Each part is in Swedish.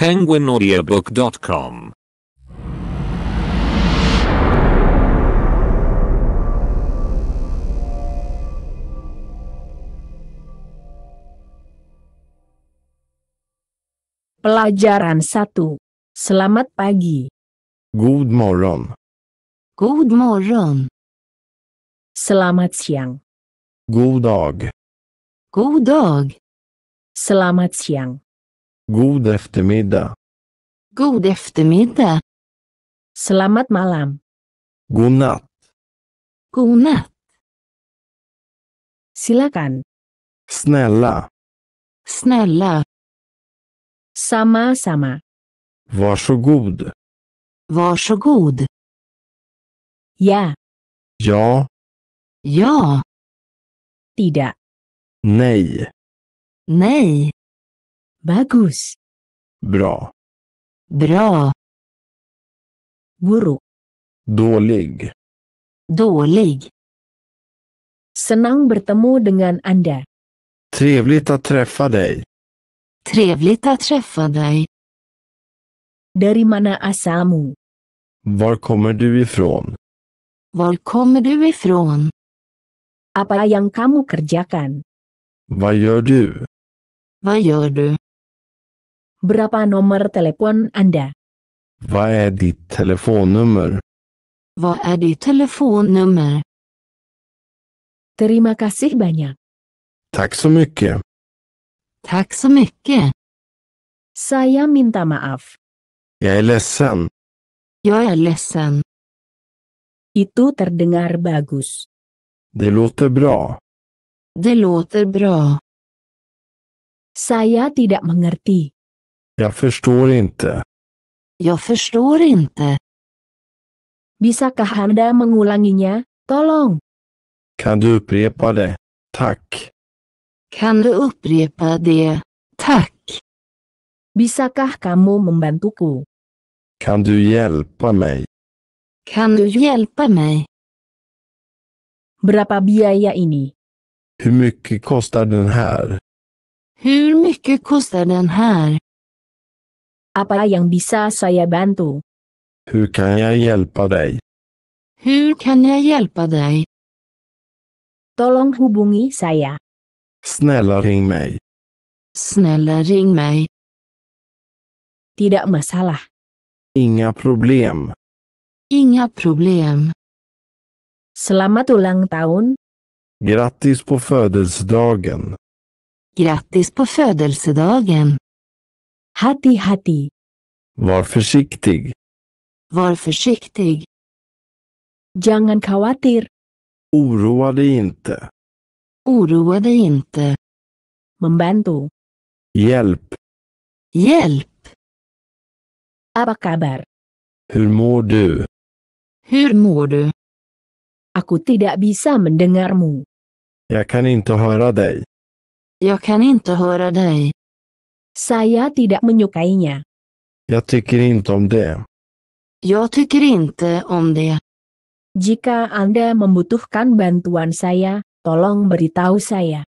penguinaudiobook.com Pelajaran 1. Selamat pagi. Good morning. Good morning. Selamat siang. Good dog. Good dog. Selamat siang. God eftermiddag. God eftermiddag. Selamat malam. God natt. God natt. Silakan. Snälla. Snälla. Samma, samma. Varsågod. Varsågod. Ja. Ja. Ja. Tidak. Nej. Nej. Bagus. Bra. Bra. Buruk. Dålig. Dålig. Senang bertemu dengan Anda. Trevligt att träffa dig. Trevligt att träffa dig. Dari mana asamu? Var kommer du ifrån? Var kommer du ifrån? Apa yang kamu kerjakan? Vad gör du? Vad gör du? Berapa nomor telepon Anda? Vad är ditt telefonnummer? Vad är ditt telefonnummer? Terima kasih banyak. Tack så mycket. Tack så mycket. Saya minta maaf. Jag är ledsen. Jag är ledsen. Itu terdengar bagus. Det låter bra. Det låter bra. Saya tidak mengerti. Jag förstår inte. Jag förstår inte. Bisakah Anda mengulanginya, tolong? Kan du upprepa det? Tack. Kan du upprepa det? Tack. Bisakah kamu membantuku? Kan du hjälpa mig? Kan du hjälpa mig? Berapa biaya ini? Hur mycket kostar den här? Hur mycket kostar den här? Apa yang bisa saya bantu? Hur kan jag hjälpa dig? Hur kan jag hjälpa dig? Tolong hubungi saya. Snälla ring mig. Snälla ring mig. Tidak masalah. Inga problem. Inga problem. Selamat ulang tahun. Grattis på födelsedagen. Grattis på födelsedagen. Hati-hati. Var försiktig. Var försiktig. Jangan khawatir. Oroa dig inte. Oroa dig inte. Membantu. Hjälp. Hjälp. Apa kabar? Hur mår du? Hur mår du? Aku tidak bisa mendengarmu. Jag kan inte höra dig. Jag kan inte höra dig. Saya tidak menyukainya. Jag tycker inte om det. Jag tycker inte om det. Jika Anda membutuhkan bantuan saya, tolong beritahu saya.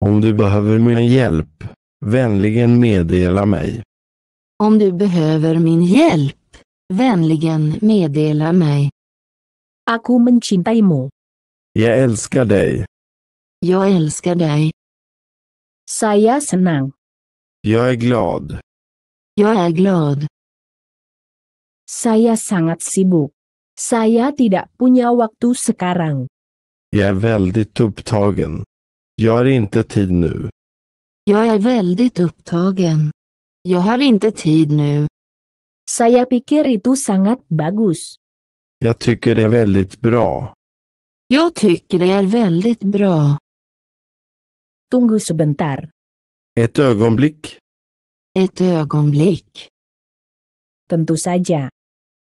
Om du behöver min hjälp, vänligen meddela mig. Om du behöver min hjälp, vänligen meddela mig. Aku mencintaimu. Jag älskar dig. Jag älskar dig. Saya senang. Jag är glad. Jag är glad. Saya sangat sibuk. Saya tidak punya waktu sekarang. Jag är väldigt upptagen. Jag har inte tid nu. Jag är väldigt upptagen. Jag har inte tid nu. Saya pikir itu sangat bagus. Jag tycker det är väldigt bra. Jag tycker det är väldigt bra. Tunggu sebentar. Ett ögonblick. Ett ögonblick. Tentu saja.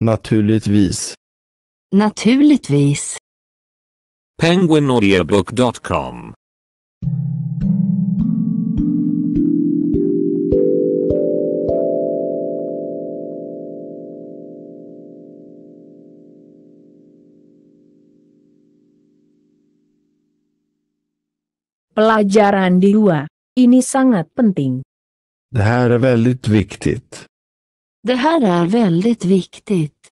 Naturligtvis. Naturligtvis. Penguinaudiobook.com Pelajaran di dua. Ini sangat penting. Det här är väldigt viktigt. Det här är väldigt viktigt.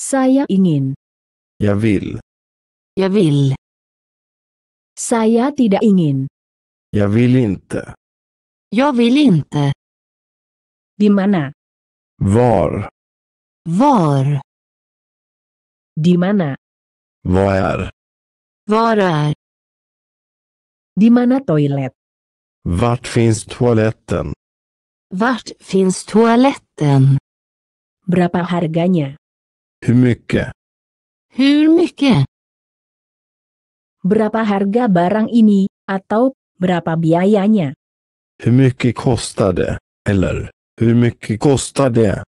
Saya ingin. Jag vill. Jag vill. Saya tidak ingin. Jag vill inte. Jag vill inte. Di mana? Var? Var? Di mana? Var är? Var är? Di mana toilet? Vart finns toaletten? Vart finns toaletten? Berapa harganya? Hur mycket? Hur mycket? Berapa harga barang ini, atau berapa biayanya? Hur mycket kostar det? Eller, hur mycket kostar det?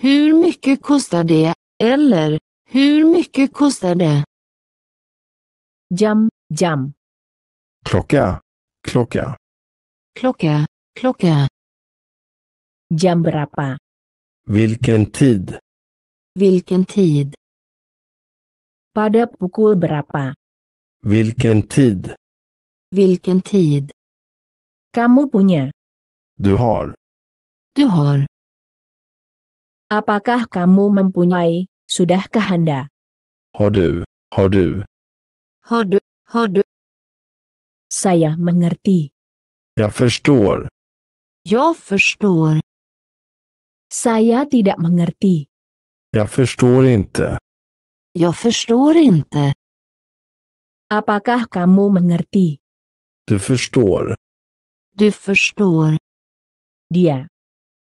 Hur mycket kostar det? Eller, hur mycket kostar det? Jam, jam. Klocka, klocka. Klocka, klocka. Jam berapa? Vilken tid? Vilken tid? Pada pukul berapa? Vilken tid? Vilken tid? Kamu punya? Du har. Du har. Apakah kamu mempunyai? Sudahkah Anda? Har du? Har du? Har du? Har du? Saya mengerti. Ya, förstår. Jag förstår. Saya tidak mengerti. Jag förstår inte. Jag förstår inte. Apakah kamu mengerti? Du förstår. Du förstår. Dia.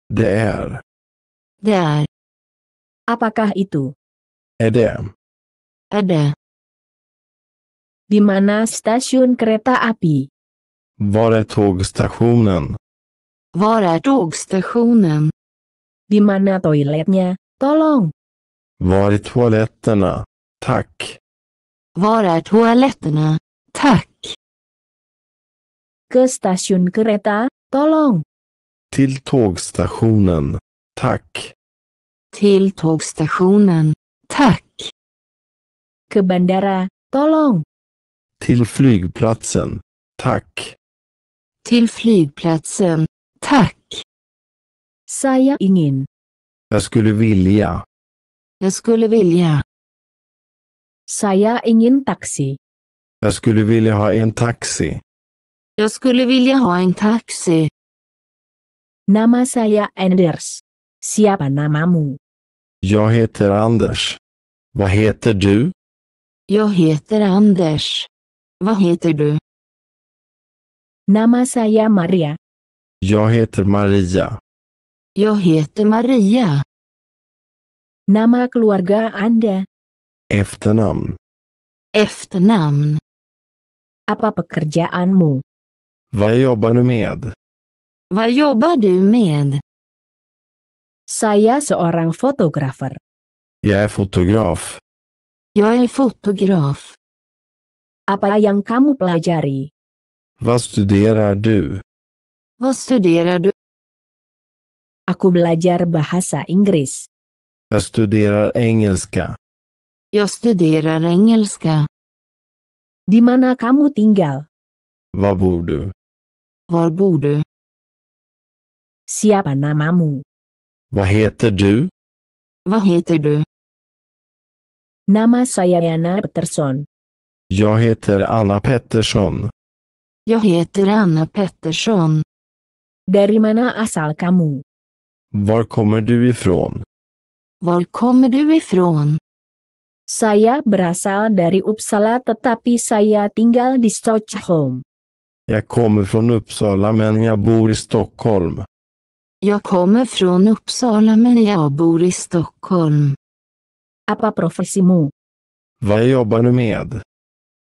Det är. Det är. Apakah itu? Är det? Är det. Di mana stasiun kereta api? Var är tågstationen? Var är tågstationen? Di mana toiletnya? Tolong! Var är toaletterna? Tack! Var är toaletterna? Tack! Ke stasiun kereta, tolong! Till tågstationen. Tack! Till tågstationen. Tack! Ke bandara, tolong! Till flygplatsen. Tack. Till flygplatsen. Tack. Saya ingin. Jag skulle vilja. Jag skulle vilja. Saya ingin taxi. Jag skulle vilja ha en taxi. Jag skulle vilja ha en taxi. Nama saya Anders. Siapa namamu? Jag heter Anders. Vad heter du? Jag heter Anders. Vad heter du? Nama saya Maria. Jag heter Maria. Jag heter Maria. Nama keluarga Anda. Efternamn. Efternamn. Apa pekerjaanmu? Vad jobbar du med? Vad jobbar du med? Saya seorang fotografer. Jag är fotograf. Jag är fotograf. Apa yang kamu pelajari? Vad studerar du? Vad studerar du? Aku belajar bahasa Inggris. Jag studerar engelska. Jag studerar engelska. Di mana kamu tinggal? Var bor du? Var bor du? Siapa namamu? Vad heter du? Vad heter du? Nama saya Yana Peterson. Jag heter Anna Pettersson. Jag heter Anna Pettersson. Dari mana asal kamu? Var kommer du ifrån? Var kommer du ifrån? Saya berasal dari Uppsala tetapi saya tinggal di Stockholm. Jag kommer från Uppsala men jag bor i Stockholm. Jag kommer från Uppsala men jag bor i Stockholm. Apa profesimu? Vad jobbar du med?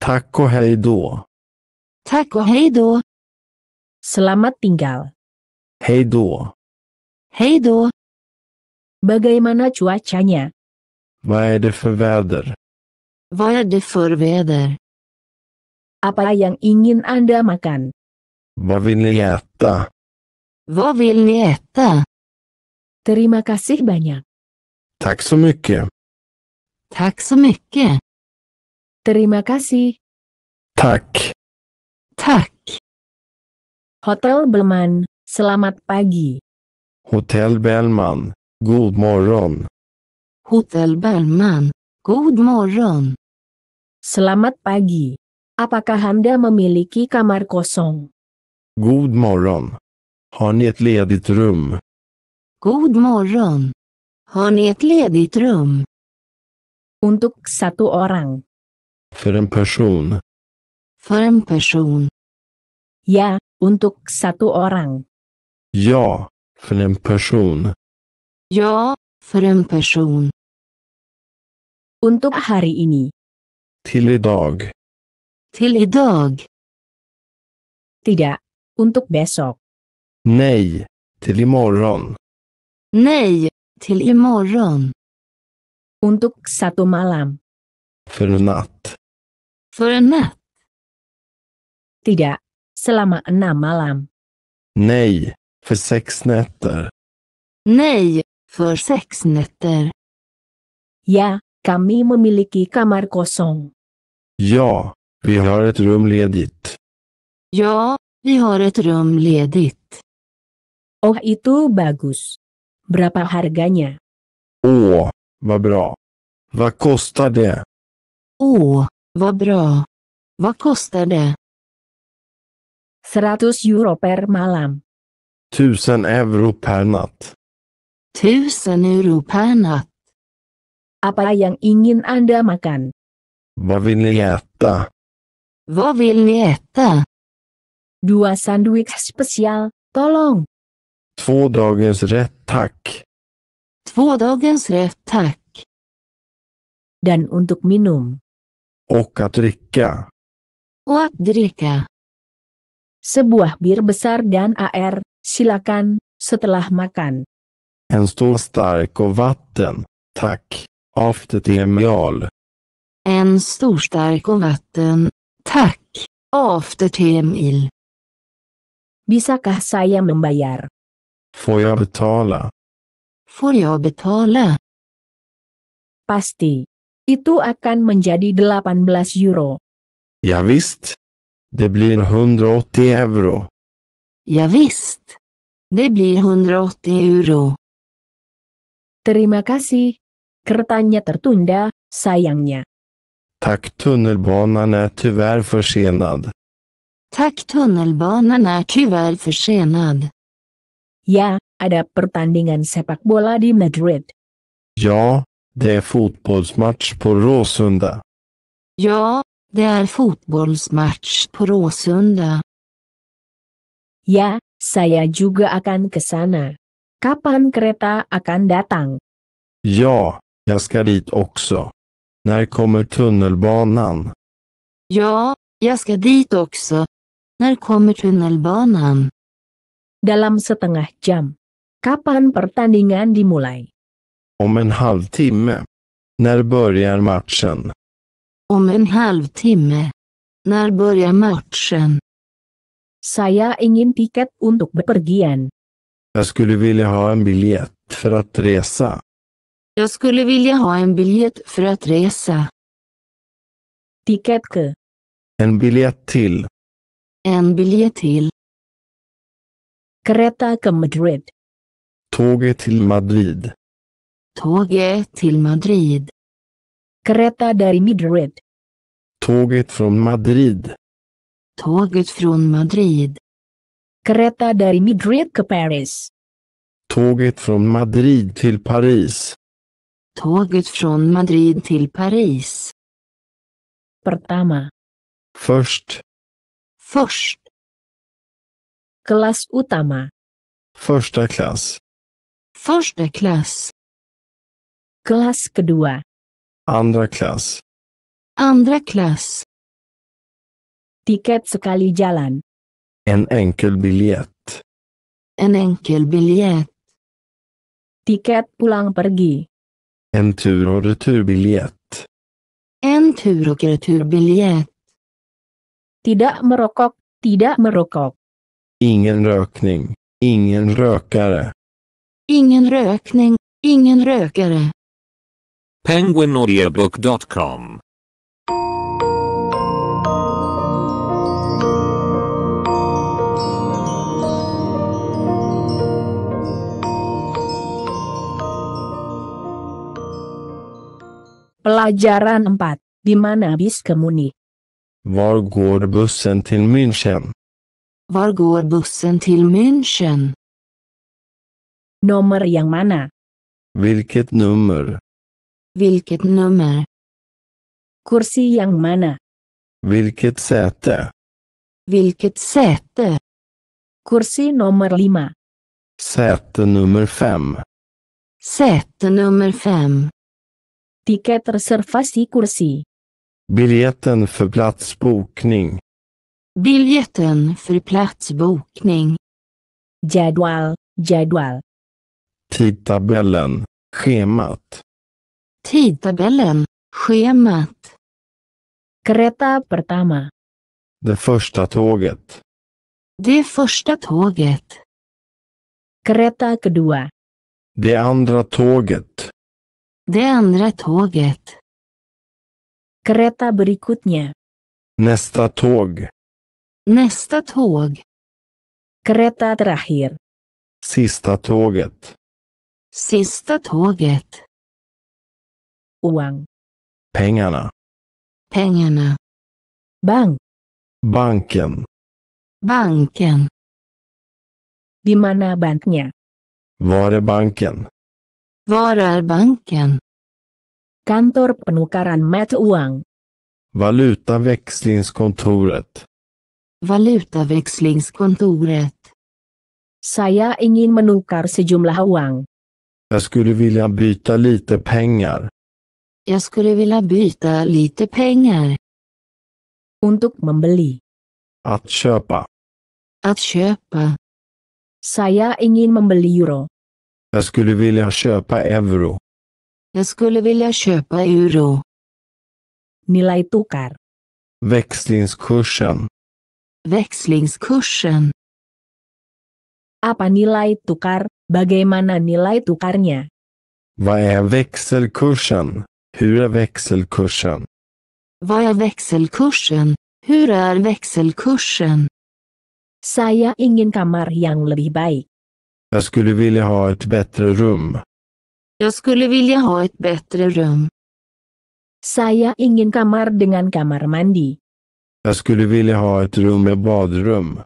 Tack och hej då. Tack och hej då. Selamat tinggal. Hej då. Hej då. Bagaimana cuacanya? Vad är det för väder? Vad är det för väder? Apa yang ingin Anda makan? Vad vill ni äta? Vad vill ni äta? Terima kasih banyak. Tack så mycket. Tack så mycket. Terima kasih. Tak. Tak. Hotel Belman, selamat pagi. Hotel Belman, god morgon. Hotel Belman, god morgon. Selamat pagi. Apakah Anda memiliki kamar kosong? God morgon. Har ni ett ledigt rum? God morgon. Har ni ett ledigt rum? Untuk satu orang. För en person. För en person. Ya, untuk satu orang. Ja, för en person. Ja, för en person. Untuk hari ini. Till idag. Till idag. Tidak, untuk besok. Nej, till imorgon. Nej, till imorgon. Untuk satu malam. För natt. Före Tidak, selama enam malam. Nej, för sex nätter. Nej, för sex nätter. Ja, kami memiliki kamar kosong. Ja, vi har ett rum ledigt. Ja, vi har ett rum ledigt. Oh itu bagus. Berapa harganya? Åh, vad bra. Vad kostar det? Åh, Vad bra. Vad kostar det? 100 euro per malam. 1000 euro per natt. 1000 euro per natt. Apa yang ingin Anda makan? Vad vill ni äta? Vad vill ni äta? Dua sandwich spesial, tolong. Två dagens rätt, tack. Två dagens rätt, tack. Dan untuk minum. Och att dricka. Och att dricka. Sebuah bir besar dan AR, silakan, setelah makan. En stor stark och vatten, tack. Aftertemial. En stor stark och vatten, tack. Aftertemil. Bisakah saya membayar? Får jag betala? Får jag betala? Pasti. Itu akan menjadi 18 euro. Ja, visst. Det blir 180 euro. Ja, visst. Det blir 180 euro. Terima kasih. Kertanya tertunda, sayangnya. Tack tunnelbanan är er tyvärr försenad. Tack tunnelbanan är er tyvärr försenad. Ya, ada pertandingan sepak bola di Madrid. Ja, Det är fotbollsmatch på Råsunda. Ja, det är fotbollsmatch på Råsunda. Ya, saya juga akan ke sana. Kapan kereta akan datang? Ja, jag ska dit också. När kommer tunnelbanan? Ja, jag ska dit också. När kommer tunnelbanan? Dalam setengah jam. Kapan pertandingan dimulai? Om en halvtimme. När börjar matchen? Om en halvtimme. När börjar matchen? Saya ingin tiket untuk bepergian. Jag skulle vilja ha en biljett för att resa. Jag skulle vilja ha en biljett för att resa. Tiket ke. En biljett till. En biljett till. Kereta ke Madrid. Tåget till Madrid. Tåget till Madrid. Kreta dari Madrid. Tåget från Madrid. Tåget från Madrid. Kreta dari Madrid till Paris. Tåget från Madrid till Paris. Tåget från Madrid till Paris. Pertama. Först. Först. Klass utama. Första klass. Första klass. Kelas kedua. Andra klass. Andra klass. Tiket sekali jalan. En enkel biljet, En enkel biljet, Tiket pulang pergi. En tur och biljet. En tur och biljet. Tidak merokok, tidak merokok. Ingen rökning, ingen rökare. Ingen rökning, ingen rökare penguinaudiobook.com Pelajaran 4. Di mana bis kemuni? Var går bussen till München? Var går bussen till München? Nomor yang mana? Vilket nummer? Vilket nummer? Kursi yang mana? Vilket säte? Vilket säte? Kursi nummer lima. Säte nummer fem. Säte nummer fem. Tiket reservasi kursi. Biljetten för platsbokning. Biljetten för platsbokning. Jadwal, jadwal. Tidtabellen, schemat. Tidtabellen, schemat. Kereta pertama. Det första tåget. Det första tåget. Kereta kedua. Det andra tåget. Det andra tåget. Kereta berikutnya. Nästa tåg. Nästa tåg. Kreta terakhir. Sista tåget. Sista tåget. Uang. Pengarna. Pengarna. Bank. Banken. Banken. Di mana banknya? Var är banken? Var är banken? Kantor penukaran med uang. Valutaväxlingskontoret. Valutaväxlingskontoret. Saya ingin menukar sejumlah uang. Jag skulle vilja byta lite pengar. Jag skulle vilja byta lite pengar. Untuk membeli. Att köpa. Att köpa. Saya ingin membeli euro. Jag skulle vilja köpa euro. Jag skulle vilja köpa euro. Nilai tukar. Växlingskursen. Växlingskursen. Apa nilai tukar? Bagaimana nilai tukarnya? Vad är växelkursen? Hur är växelkursen? Vad är växelkursen? Hur är växelkursen? Saya ingin kamar yang lebih baik. Jag skulle vilja ha ett bättre rum. Jag skulle vilja ha ett bättre rum. Saya ingin kamar dengan kamar mandi. Jag skulle vilja ha ett rum med badrum.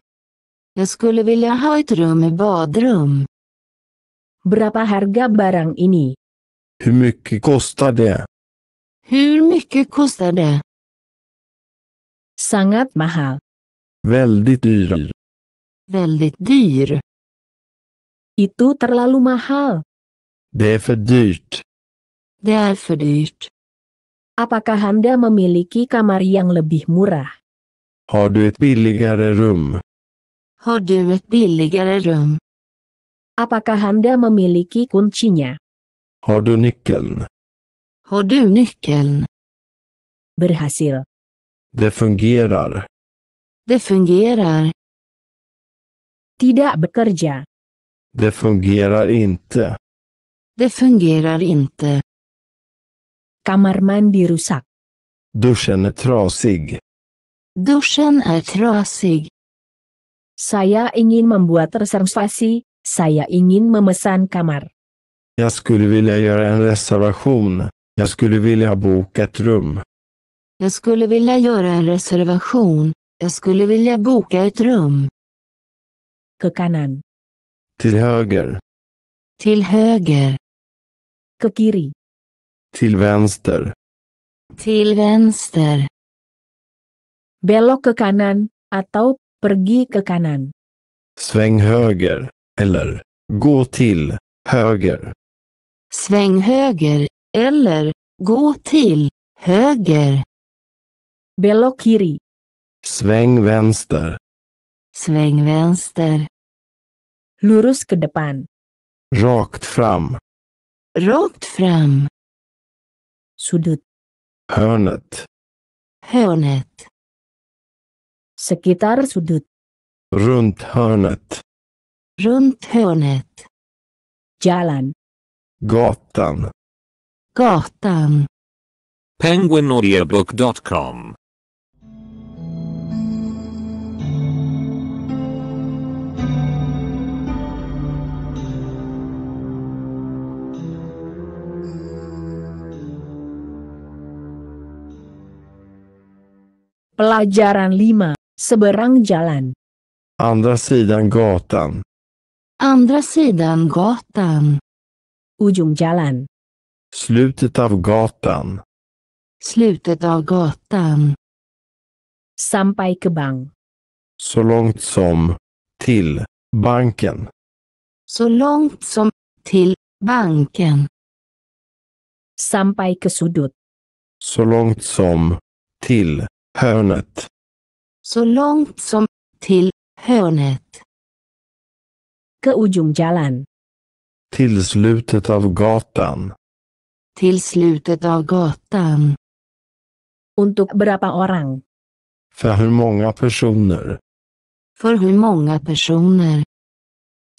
Jag skulle vilja ha ett rum med badrum. Berapa harga barang ini? Hur mycket kostar det? Hur mycket kostar det? Sangat mahal. Väldigt dyr. Väldigt dyr. Itu terlalu mahal. Det är för dyrt. Det är för dyrt. Apakah Anda memiliki kamar yang lebih murah? Har du ett billigare rum? Har du ett billigare rum? Apakah Anda memiliki kuncinya? Har du nyckeln? Har du nyckeln? Berhasil. Det fungerar. Det fungerar. Tidak bekerja. Det fungerar inte. Det fungerar inte. Kamar mandi rusak. Duschen är trasig. Duschen är trasig. Saya ingin membuat reservasi, saya ingin memesan kamar. Jag skulle vilja göra en reservation. Jag skulle vilja boka ett rum. Jag skulle vilja göra en reservation. Jag skulle vilja boka ett rum. Ke Till höger. Till höger. Kekiri. Till vänster. Till vänster. Belok ke kanan, atau pergi ke kanan. Sväng höger, eller gå till höger. Sväng höger, eller, gå till höger. Belok kiri. Sväng vänster. Sväng vänster. Lurus ke depan. Rakt fram. Rakt fram. Sudut. Hörnet. Hörnet. Sekitar sudut. Runt hörnet. Runt hörnet. Jalan. Gatan. Gatan. Penguinaudiobook.com Pelajaran 5. Seberang jalan. Andra sidan gatan. Andra sidan gatan. Ujung jalan. Slutet av gatan. Slutet av gatan. Sampai ke bank. Så långt som. Till. Banken. Så långt som. Till. Banken. Sampai ke sudut. Så långt som. Till. Hörnet. Så långt som. Till. Hörnet. Ke ujung jalan. Till slutet av gatan. Till slutet av gatan. Untuk berapa orang? För hur många personer? För hur många personer?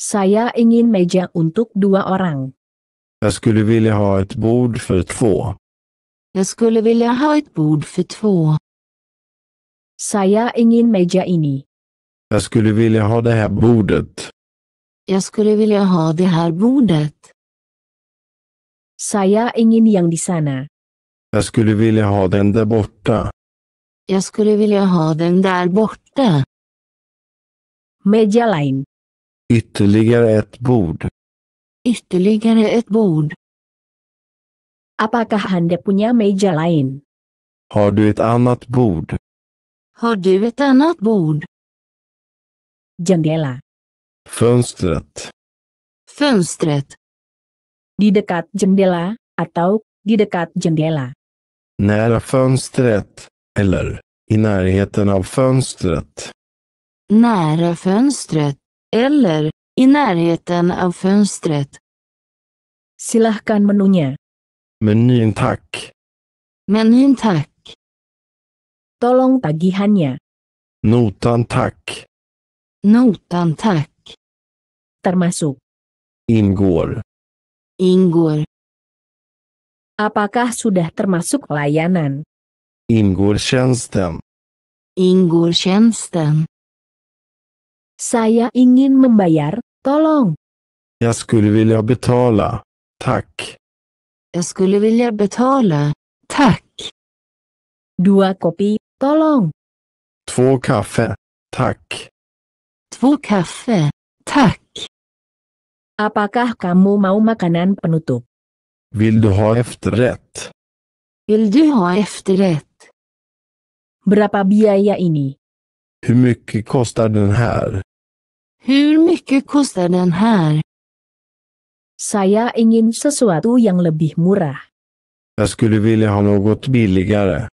Saya ingin meja untuk dua orang. Jag skulle vilja ha ett bord för två. Jag skulle vilja ha ett bord för två. Saya ingin meja ini. Jag skulle vilja ha det här bordet. Jag skulle vilja ha det här bordet. Saya ingin yang di sana. Jag skulle vilja ha den där borta. Jag skulle vilja ha den där borta. Meja lain. Ytterligare ett bord. Ytterligare ett bord. Apakah Anda punya meja lain? Har du ett annat bord? Har du ett annat bord? Jendela. Fönstret. Fönstret. Di dekat jendela, atau, di dekat jendela. Nära fönstret, eller, i närheten av fönstret. Nära fönstret, eller, i närheten av fönstret. Silahkan menunya. Menyn tack. Menyn tack. Tolong tagihannya. Notan tack. Notan tack. Termasuk. Ingår. Inggul. Apakah sudah termasuk layanan? Inggurtjänsten. Inggurtjänsten. Saya ingin membayar, tolong. Jag skulle vilja betala. Tack. Jag skulle vilja betala. Tack. Dua kopi, tolong. Två kaffe. Tack. Två kaffe. Tack. Apakah kamu mau makanan penutup? Vill du ha efterrätt? Vill du ha efterrätt? Berapa biaya ini? Hur mycket kostar den här? Hur mycket kostar den här? Saya ingin sesuatu yang lebih murah. Jag skulle vilja ha något billigare.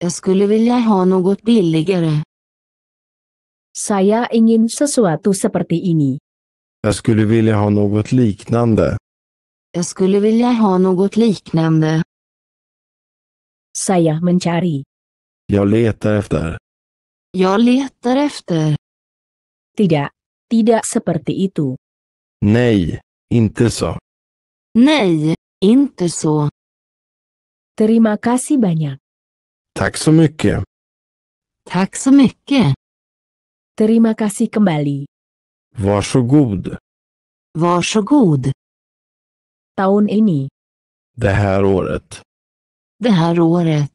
Jag skulle vilja ha något billigare. Saya ingin sesuatu seperti ini. Jag skulle vilja ha något liknande. Jag skulle vilja ha något liknande. Saya mencari. Jag letar efter. Jag letar efter. Tidak, tidak seperti itu. Nej, inte så. Nej, inte så. Terima kasih banyak. Tack så mycket. Tack så mycket. Terima kasih kembali. Varsågod. Varsågod. Tahun ini. Det här året. Det här året.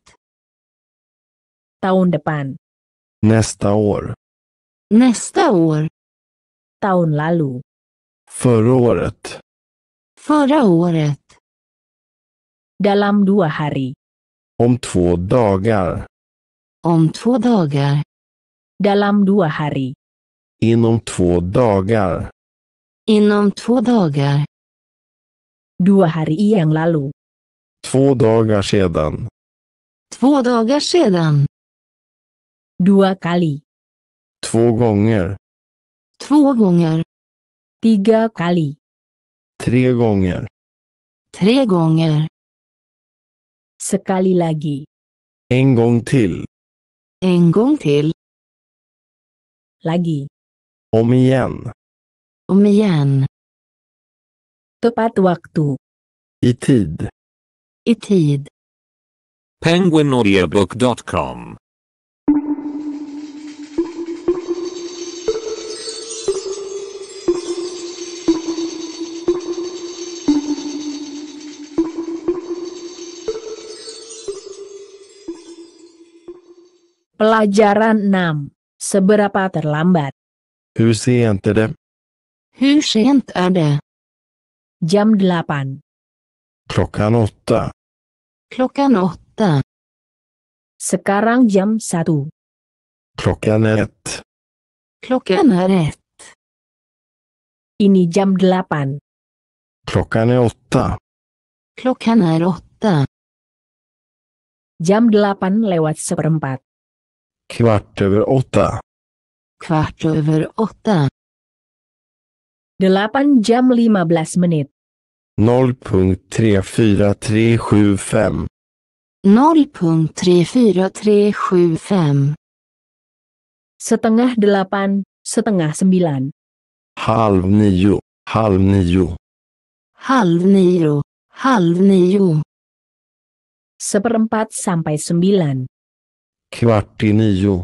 Tahun depan. Nästa år. Nästa år. Tahun lalu. Förra året. Förra året. Dalam dua hari. Om två dagar. Om två dagar. Dalam dua hari. Inom två dagar. Inom två dagar. Dua hari yang lalu. Två dagar sedan. Två dagar sedan. Dua kali. Två gånger. Två gånger. Tiga kali. Tre gånger. Tre gånger. Sekali lagi. En gång till. En gång till. Lagi. Om igen. Om igen. Tepat waktu. I tid. I tid. Penguinaudiobook.com Pelajaran 6. Seberapa terlambat? Hur sent är det? Hur sent är det? Jam delapan. Klockan åtta. Klockan åtta. Sekarang jam satu. Klockan är ett. Klockan är ett. Ini jam delapan. Klockan är åtta. Klockan är åtta. Jam delapan lewat seperempat. Kvart över åtta. kvart över åtta. 8 jam 15 menit. 0.34375 0.34375 Setengah delapan, setengah sembilan. Halv nio, halv nio. Halv nio, halv nio. Seperempat sampai sembilan. Kvart i nio,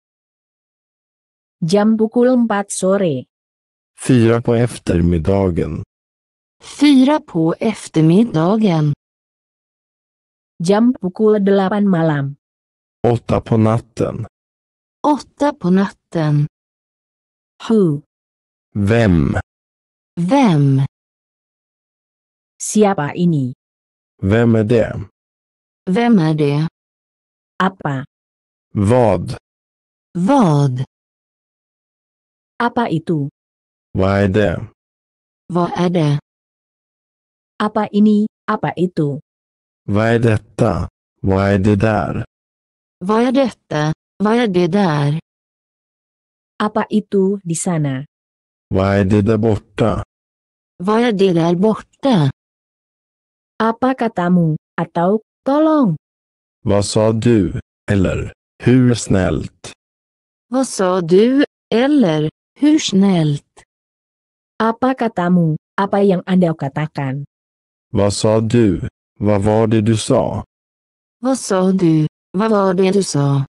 Jam pukul 4 sore. Fyra på eftermiddagen. Fyra på eftermiddagen. Jam pukul 8 malam. Åtta på natten. Åtta på natten. Who? Vem? Vem? Siapa ini? Vem är det? Vem är det? Apa? Vad? Vad? Apa itu? Vad är det? Vad är Apa ini? Apa itu? Vad är detta? Vad är det där? Vad är detta? Vad är det där? Apa itu di sana? Vad är det där borta? Vad är det där borta? Apa katamu? Atau tolong? Vad sa du? Eller hur snällt? Vad sa du? Eller hur snällt! Apa katamu? Apa yang Anda katakan? Vad sa du? Vad var det du sa? Vad sa du? Vad var det du sa?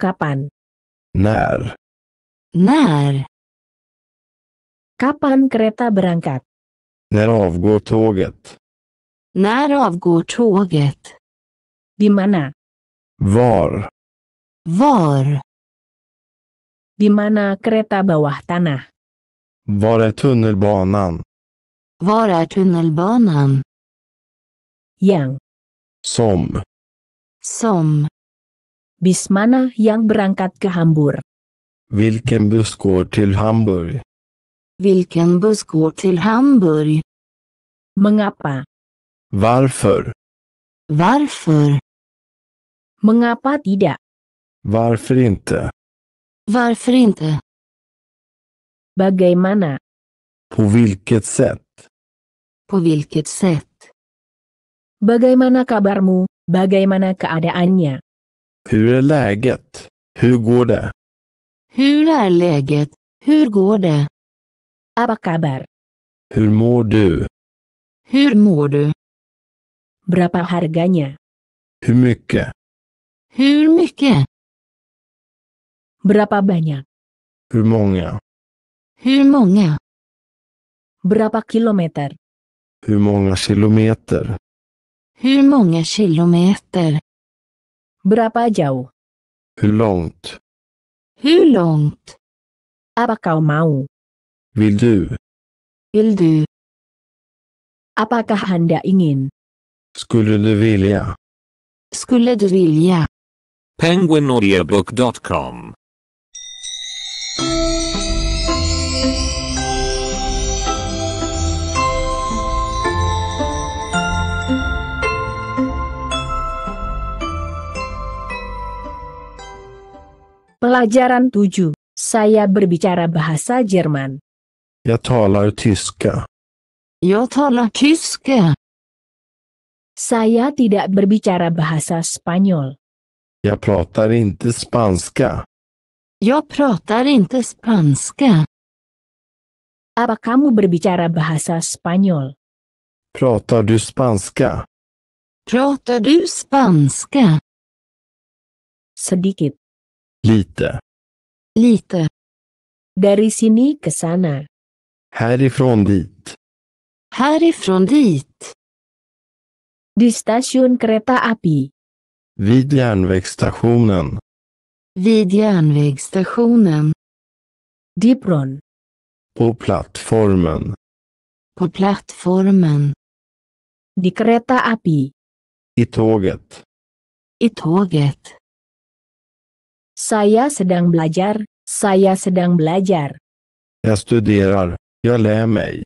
Kapan? När? När? Kapan kereta berangkat? När avgår tåget? När avgår tåget? Di mana? Var? Var? di mana kereta bawah tanah? Var är tunnelbanan? Var är tunnelbanan? Yang. Som. Som. Bis mana yang berangkat ke Hamburg? Vilken buss går till Hamburg? Vilken buss går till Hamburg? Mengapa? Varför? Varför? Mengapa tidak? Varför inte? Varför inte? Bagaimana? På vilket sätt? På vilket sätt? Bagaimana kabarmu? Bagaimana keadaannya? Hur är läget? Hur går det? Hur är läget? Hur går det? Apa kabar? Hur mår du? Hur mår du? Berapa harganya? Hur mycket? Hur mycket? Berapa banyak? Hur många? Hur många? Berapa kilometer? Hur många kilometer? Hur många kilometer? Berapa jauh? Hur långt? Hur långt? Apa kau mau? Vill du? Vill du? Apakah Anda ingin? Skulle du vilja? Skulle du vilja? Penguinaudiobook.com Pelajaran 7. Saya berbicara bahasa Jerman. Jag talar tyska. Jag talar tyska. Saya tidak berbicara bahasa Spanyol. Jag pratar inte spanska. Jag pratar inte spanska. Apa kamu berbicara bahasa Spanyol? Pratar du spanska? Pratar du spanska? Sedikit. Lite. Lite. Dari sini ke sana. Härifrån dit. Härifrån dit. Di station kereta api. Vid järnvägsstationen. Vid järnvägsstationen. Di På plattformen. På plattformen. Di kereta api. I tåget. I tåget. Saya sedang belajar, saya sedang belajar. Jag studerar, jag lär mig.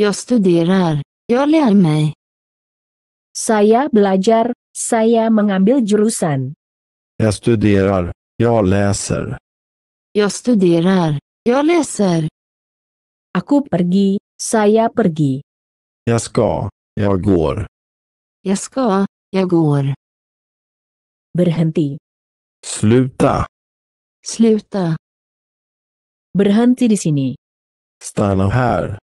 Jag studerar, jag lär mig. Saya belajar, saya mengambil jurusan. Jag studerar, jag läser. Jag studerar, jag läser. Aku pergi, saya pergi. Jag ska, jag går. Jag ska, jag går. Berhenti. Sluta. Sluta. Berhenti di sini. Stanna här.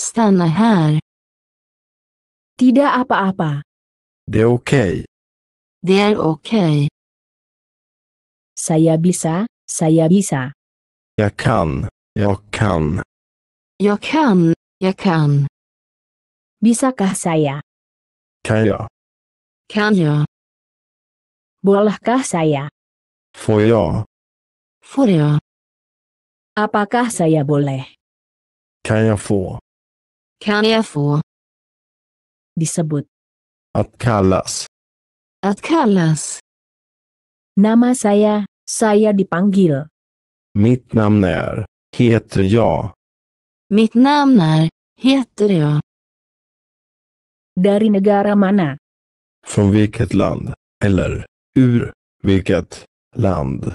Stanna här. Tidak apa-apa. Det är okej. Okay. Det är okej. Okay. Saya bisa, saya bisa. Jag kan, jag kan. Jag kan, jag kan. Bisakah saya? Kan jag? Kan jag? Bolehkah saya? Får jag? Får jag? Apakah saya boleh? Kan jag få? Kan jag få? Disebut. Att kallas. Att kallas. Nama saya, saya dipanggil. Mitt namn är, heter jag. Mitt namn är, heter jag. Dari negara mana? Från vilket land, eller ur vilket? land.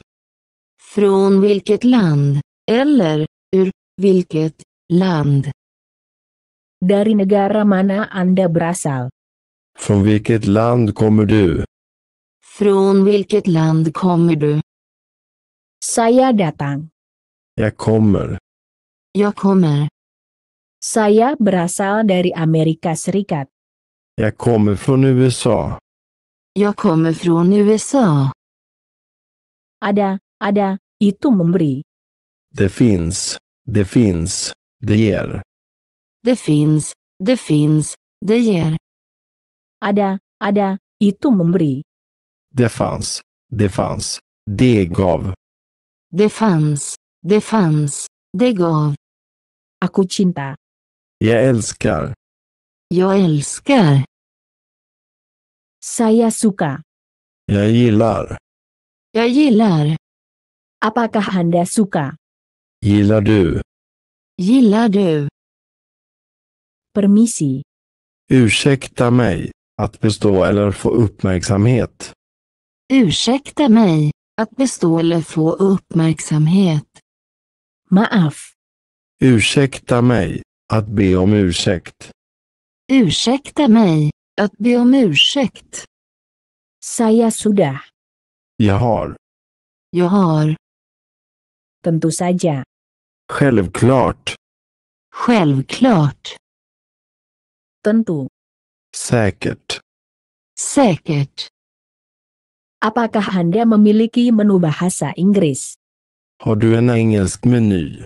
Från vilket land, eller ur vilket land? Dari negara mana Anda berasal? Från vilket land kommer du? Från vilket land kommer du? Saya datang. Jag kommer. Jag kommer. Saya berasal dari Amerika Serikat. Jag kommer från USA. Jag kommer från USA. Ada, ada, itu memberi. The finns, the finns, the ger. The finns, the finns, the ger. Ada, ada, itu memberi. The fanns, the fanns, the gav. The fanns, the fanns, the gav. Aku cinta. Ya elskar. Jag älskar. Saya suka. Jag gillar. Jag gillar. Apakah Anda suka? Gillar du? Gillar du? Permisi. Ursäkta mig, att bestå eller få uppmärksamhet. Ursäkta mig, att bestå eller få uppmärksamhet. Maaf. Ursäkta mig, att be om ursäkt. Ursäkta mig, att be om ursäkt. Saya sudah. Jag har. Jag har. Tentu saja. Självklart. Självklart. Tentu. Säkert. Säkert. Apakah Anda memiliki menu bahasa Inggris? Har du en engelsk meny?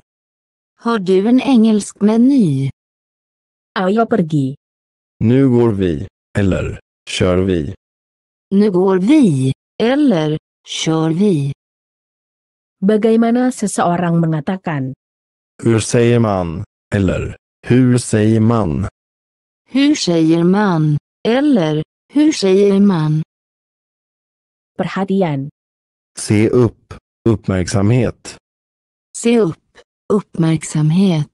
Har du en engelsk meny? Ayo pergi. Nu går vi, eller, kör vi. Nu går vi, eller, Kör vi? Bagaimana seseorang mengatakan? Hur säger man? Eller, hur säger man? Hur säger man? Eller, hur säger man? Perhatian. Se upp, uppmärksamhet. Se upp, uppmärksamhet.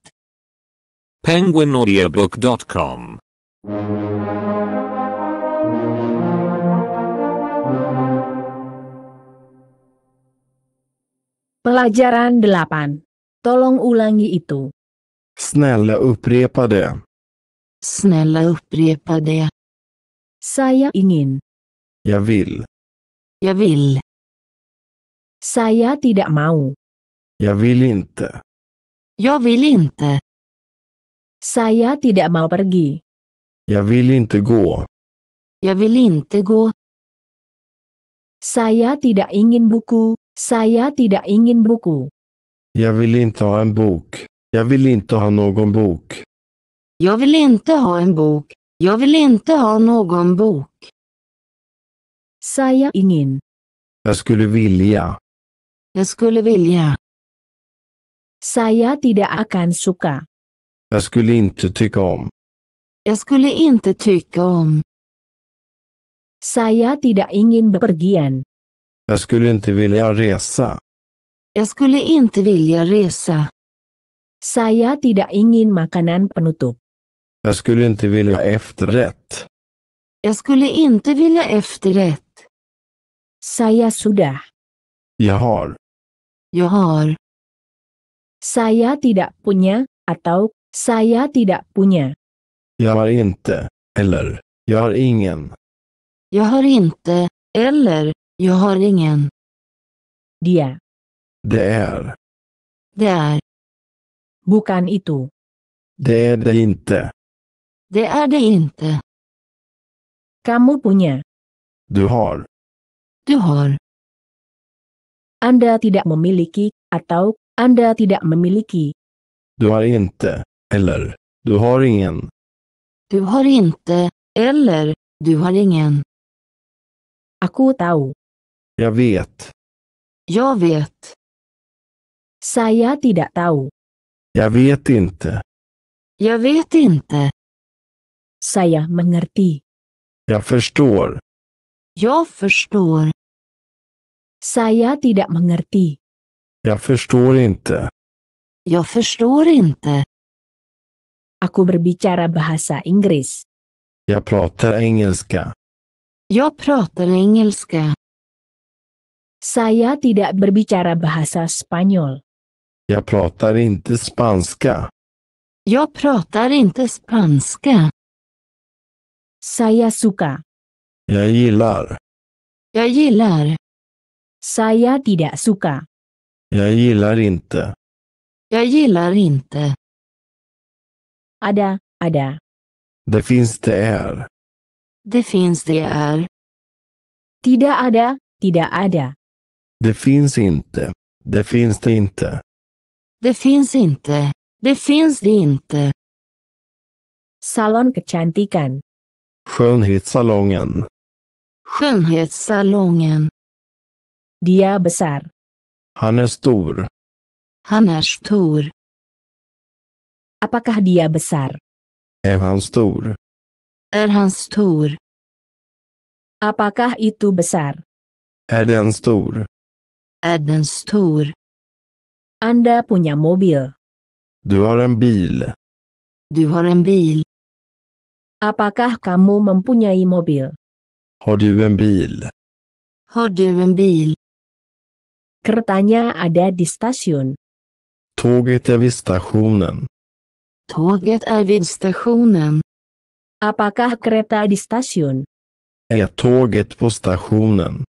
Penguinaudiobok.com Pelajaran 8. Tolong ulangi itu. Snälla upprepa det. Snälla upprepa det. Saya ingin. Jag vill. Jag vill. Saya tidak mau. Jag vill inte. Jag vill inte. Saya tidak mau pergi. Jag vill inte gå. Jag vill inte gå. Saya tidak ingin buku, saya tidak ingin buku. Jag vill inte ha en bok. Jag vill inte ha någon bok. Jag vill inte ha en bok. Jag vill inte ha någon bok. Saya ingin. Jag skulle vilja. Jag skulle vilja. Saya tidak akan suka. Jag skulle inte tycka om. Jag skulle inte tycka om. Saya tidak ingin bepergian. Jag skulle inte vilja resa. Jag skulle inte vilja resa. Saya tidak ingin makanan penutup. Jag skulle inte vilja efterrätt. Jag skulle inte vilja efterrätt. Saya sudah. Jag har. Jag har. Saya tidak punya atau saya tidak punya. Jag har inte, eller, jag har ingen. Jag har inte, eller, Jag har ingen. Dia. Det är. Det är. Bukan itu. Det är det inte. Det är det inte. Kamu punya. Du har. Du har. Anda tidak memiliki, atau Anda tidak memiliki. Du har inte, eller du har ingen. Du har inte, eller du har ingen. Aku tahu. Jag vet. Jag vet. Saya tidak tahu. Jag vet inte. Jag vet inte. Saya mengerti. Jag förstår. Jag förstår. Saya tidak mengerti. Jag förstår inte. Jag förstår inte. Aku berbicara bahasa Inggris. Jag pratar engelska. Jag pratar engelska. Saya tidak berbicara bahasa Spanyol. Jag pratar inte spanska. Jag pratar inte spanska. Saya suka. Jag gillar. Jag gillar. Saya tidak suka. Jag gillar inte. Jag gillar inte. Ada, ada. Det finns det är. Det finns det är. Tidak ada, tidak ada. Det finns inte. Det finns det inte. Det finns inte. Det finns det inte. Salon kecantikan. Skönhetssalongen. Skönhetssalongen. Dia besar. Han är stor. Han är stor. Apakah dia besar? Är han stor? Är han stor? Apakah itu besar? Är den stor? är den stor? Anda punya mobil. Du har en bil. Du har en bil. Apakah kamu mempunyai mobil? Har du en bil? Har du en bil? Keretanya ada di stasiun. Tåget är vid stationen. Tåget är vid stationen. Apakah kereta di stasiun? Är tåget på stationen?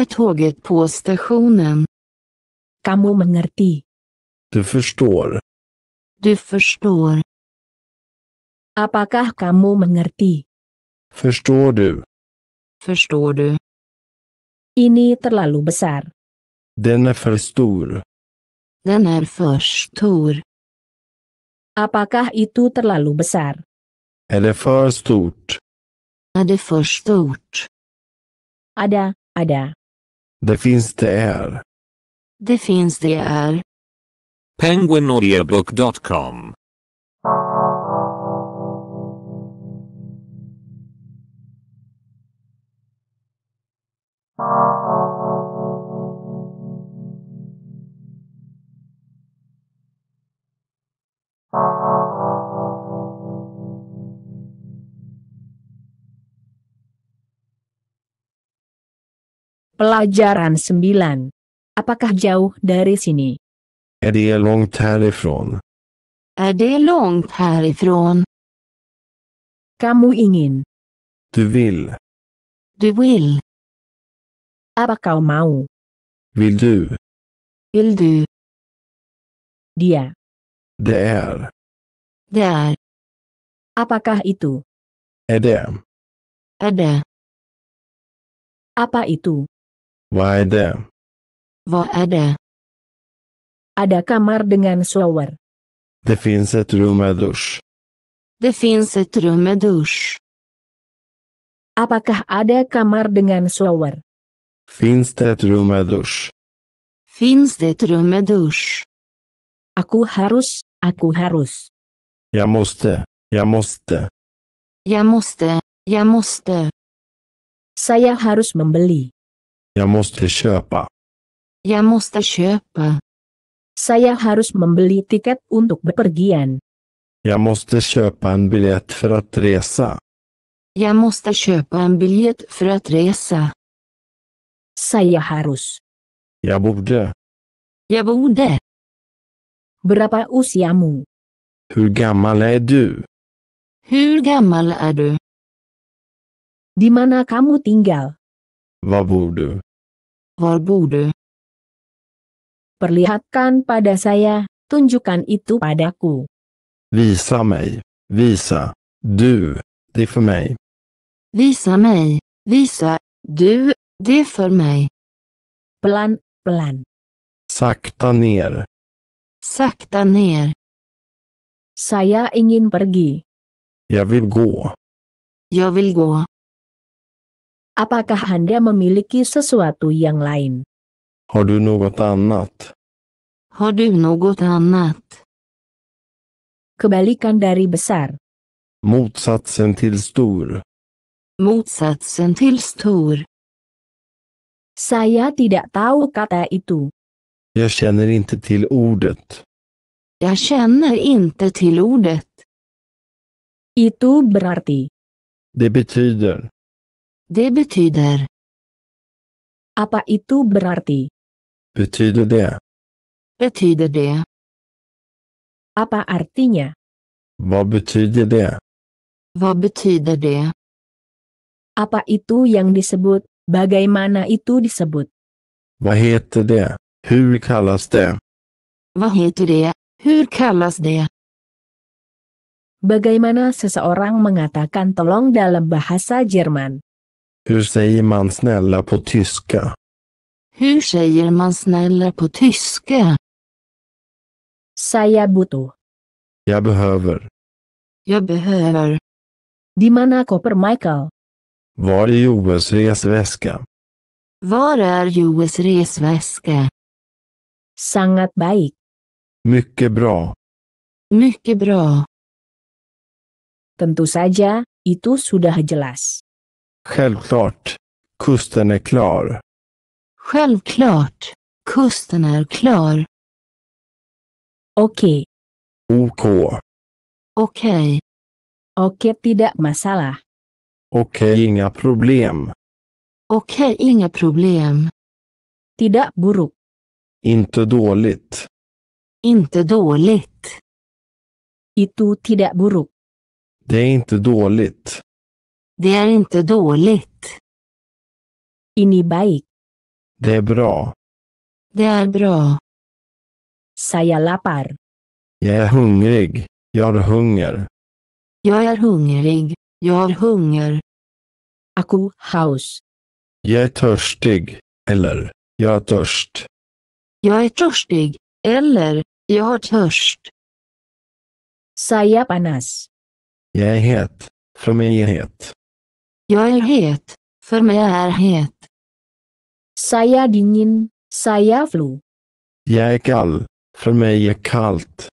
är tåget på stationen. Kamu mengerti. Du förstår. Du förstår. Apakah kamu mengerti? Förstår du? Förstår du? Ini terlalu besar. Den är för stor. Den är för stor. Apakah itu terlalu besar? Är det för stort? Är det för stort? Ada, ada. Det finns det är. Det finns det är. Penguinaudiobook.com Pelajaran 9. Apakah jauh dari sini? Är det långt härifrån? Är det långt härifrån? Kamu ingin. Du vill. Du vill. Apa kau mau? Vill du? Vill du? Dia. Det är. Det är. Apakah itu? Är det? Är det. Apa itu? Why Vajde. Vajde. Ada kamar dengan shower. Det finns ett rum med dusch. Det finns ett rum med dusch. Apakah ada kamar dengan shower? Finns det ett rum med dusch? Finns det ett rum med dusch? Aku harus, aku harus. Jag ya måste, jag ya måste. Jag ya måste, jag måste. Saya harus membeli. Jag måste köpa. Jag måste köpa. Saya harus membeli tiket untuk bepergian. Jag måste köpa en biljett för att resa. Jag måste köpa en biljett för att resa. Saya harus. Jag borde. Jag borde. Berapa usiamu? Hur gammal är du? Hur gammal är du? Di mana kamu tinggal? Var bor du? Var Perlihatkan pada saya, tunjukkan itu padaku. Visa mig, visa, du, det för mig. Visa mig, visa, du, det för mig. Pelan, pelan. Sakta ner. Sakta ner. Saya ingin pergi. Jag vill gå. Jag vill gå. Apakah Anda memiliki sesuatu yang lain? Har du något annat? Har du något Kebalikan dari besar. Motsatsen till stor. Motsatsen till stor. Saya tidak tahu kata itu. Jag känner inte till ordet. Jag känner inte till ordet. Itu berarti. Det betyder. Det betyder. Apa itu berarti? Betyder det? Betyder det? Apa artinya? Vad betyder det? Vad betyder det? Apa itu yang disebut? Bagaimana itu disebut? Vad heter det? Hur kallas det? Vad heter det? Hur kallas det? Bagaimana seseorang mengatakan tolong dalam bahasa Jerman? Hur säger man snälla på tyska? Hur säger man snälla på tyska? Saya butuh. Jag behöver. Jag behöver. Di koper Michael? Var är Joes resväska? Var är Joes resväska? Sangat baik. Mycket bra. Mycket bra. Tentu saja, itu sudah jelas. Självklart. Kusten är klar. Självklart. Kusten är klar. Okej. OK. Okej. Okay. Oke tidak masalah. Okej, inga problem. Okej, inga problem. Tidak buruk. Inte dåligt. Inte dåligt. Itu tidak buruk. Det är inte dåligt. Det är inte dåligt. Ini baik. Det är bra. Det är bra. Saya lapar. Jag är hungrig. Jag har hunger. Jag är hungrig. Jag har hunger. Aku haus. Jag är törstig. Eller, jag har törst. Jag är törstig. Eller, jag har törst. Saya panas. Jag är het. För mig är het. Jag är het, för mig är het. Saya dingin, saya flu. Jag är kall, för mig är kallt.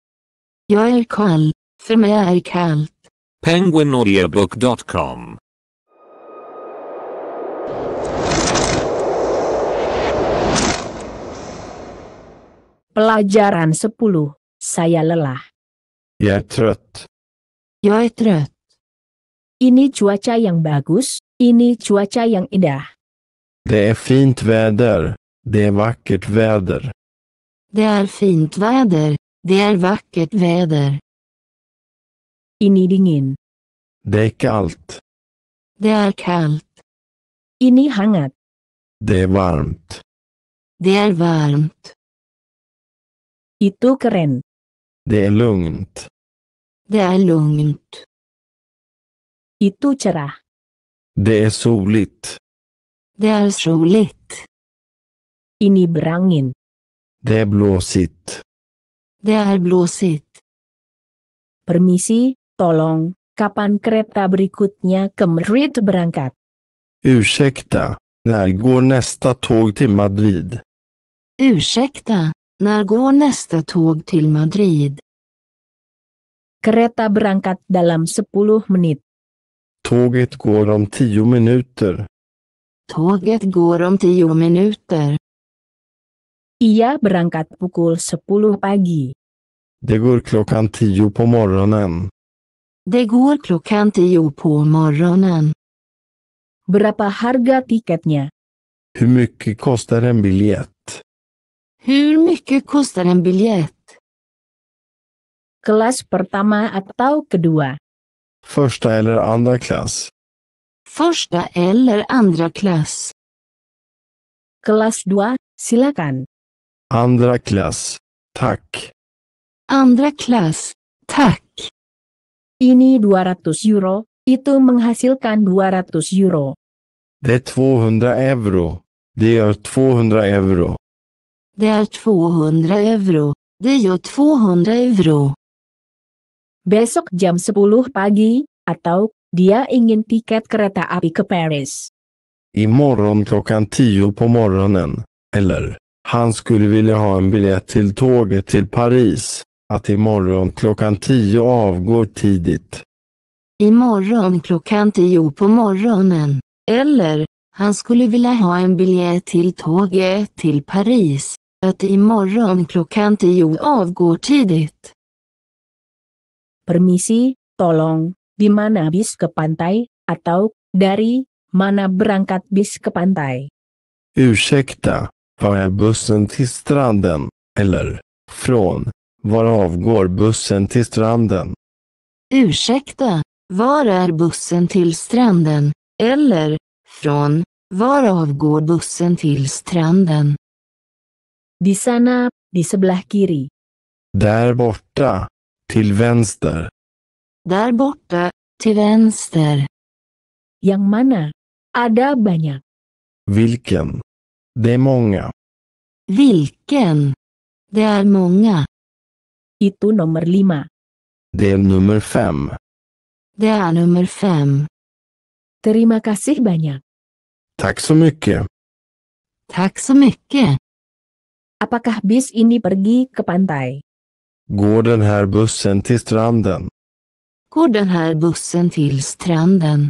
Jag är kall, för mig är kallt. Penguinaudiobook.com Pelajaran 10. Saya lelah. Jag är trött. Jag är trött. Ini cuaca yang bagus, ini cuaca yang indah. Det är fint väder. Det är vackert väder. Det är fint väder. Det är vackert väder. Ini dingin. Det är kallt. Det är kallt. Ini hangat. Det är varmt. Det är varmt. Itu keren. Det är lugnt. Det är lugnt. Itu cerah. Det är soligt. Det är soligt. Ini berangin. Det är blåsigt. Det är blåsigt. Permisi, tolong, kapan kereta berikutnya ke Madrid berangkat? Ursäkta, när går nästa tåg till Madrid? Ursäkta, när går nästa tåg till Madrid? Kereta berangkat dalam 10 menit. Tåget går om tio minuter. Tåget går om tio minuter. Ia berangkat pukul 10 pagi. Det går klockan tio på morgonen. Det går klockan tio på morgonen. Berapa harga tiketnya? Hur mycket kostar en biljett? Hur mycket kostar en biljett? Kelas pertama atau kedua? Första eller andra klass. Första eller andra klass. Klass 2, silakan. Andra klass. Tack. Andra klass. Tack. Ini 200 euro, itu menghasilkan 200 euro. Det är 200 euro. Det gör 200 euro. Det är 200 euro. Det gör 200 euro besok jam 10 pagi, atau dia ingin tiket kereta api ke Paris. Imorgon klockan 10 på morgonen, eller han skulle vilja ha en biljett till tåget till Paris, att imorgon klockan 10 avgår tidigt. Imorgon klockan 10 på morgonen, eller han skulle vilja ha en biljett till tåget till Paris, att imorgon klockan 10 avgår tidigt. permisi, tolong, di mana bis ke pantai, atau, dari, mana berangkat bis ke pantai? Ursäkta, var är bussen till stranden, eller, från, var avgår bussen till stranden? Ursäkta, var är bussen till stranden, eller, från, var avgår bussen till stranden? Di sana, di sebelah kiri. Där borta, Till vänster. Där borta, till vänster. Yang mana? Ada banyak. Vilken? Det är många. Vilken? Det är många. Itu nummer lima. Det är nummer fem. Det är nummer fem. Terima kasih banyak. Tack så mycket. Tack så mycket. Apakah bis ini pergi ke pantai? Går den här bussen till stranden? Går den här bussen till stranden?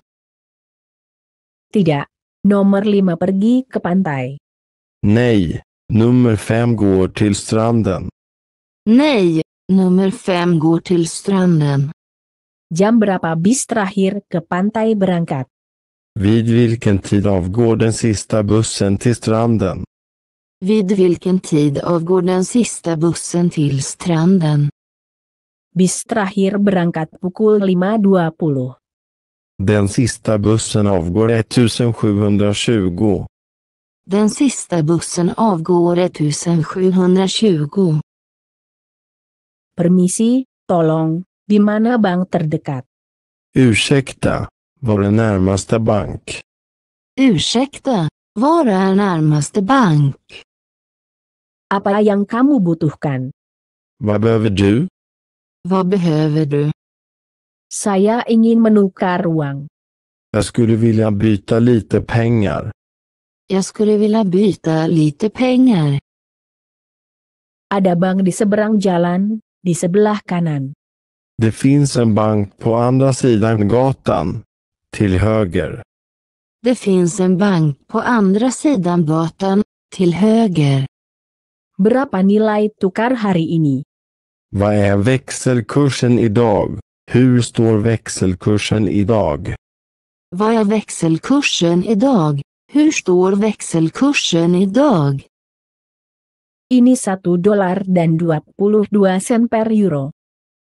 Tidak. nummer lima pergi ke pantai. Nej, nummer fem går till stranden. Nej, nummer fem går till stranden. Jam berapa bis terakhir ke pantai berangkat? Vid vilken tid avgår den sista bussen till stranden? Vid vilken tid avgår den sista bussen till stranden? Bis terakhir berangkat pukul 5.20. Den sista bussen avgår 1720. Den sista bussen avgår 1720. Permisi, tolong, di mana bank terdekat? Ursäkta, var är närmaste bank? Ursäkta, var är närmaste bank? Apa yang kamu butuhkan? Vad behöver du? Vad behöver du? Saya ingin menukar uang. Jag skulle vilja byta lite pengar. Jag skulle vilja byta lite pengar. Ada bank di seberang jalan, di sebelah kanan. Det finns en bank på andra sidan gatan, till höger. Det finns en bank på andra sidan gatan, till höger. Berapa nilai tukar hari ini? Vad är växelkursen idag? Hur står växelkursen idag? Vad är växelkursen idag? Hur står växelkursen idag? Ini satu dollar dan 22 sen per euro.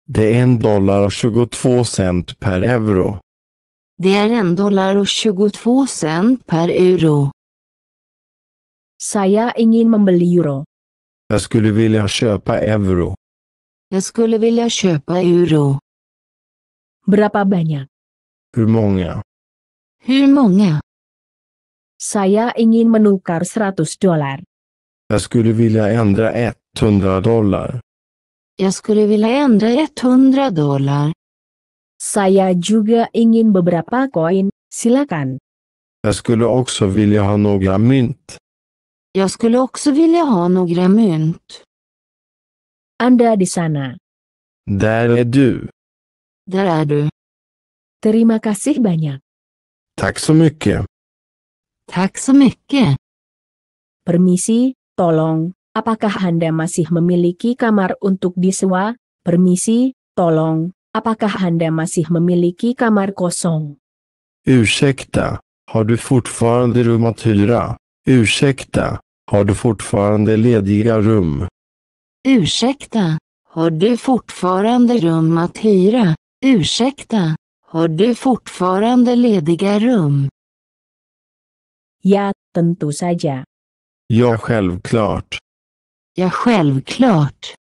Det är en dollar och 22 cent per euro. Det är en dollar och 22 cent per euro. Saya ingin membeli euro. Jag skulle vilja köpa euro. Jag skulle vilja köpa euro. Berapa banyak? Hur många? Hur många? Saya ingin menukar 100 dollar. Jag skulle vilja ändra 100 dollar. Jag skulle vilja ändra 100 dollar. Saya juga ingin beberapa koin, silakan. Jag skulle också vilja ha några mynt. Jag skulle också vilja ha några mynt. Anda di sana. Där är du. Där är du. Terima kasih banyak. Tack så mycket. Tack så mycket. Permisi, tolong, apakah Anda masih memiliki kamar untuk disewa? Permisi, tolong, apakah Anda masih memiliki kamar kosong? Ursäkta, har du fortfarande rum att hyra? Ursäkta, har du fortfarande lediga rum? Ursäkta, har du fortfarande rum att hyra? Ursäkta, har du fortfarande lediga rum? Ja, tentu saja. Ja, självklart. Ja, självklart.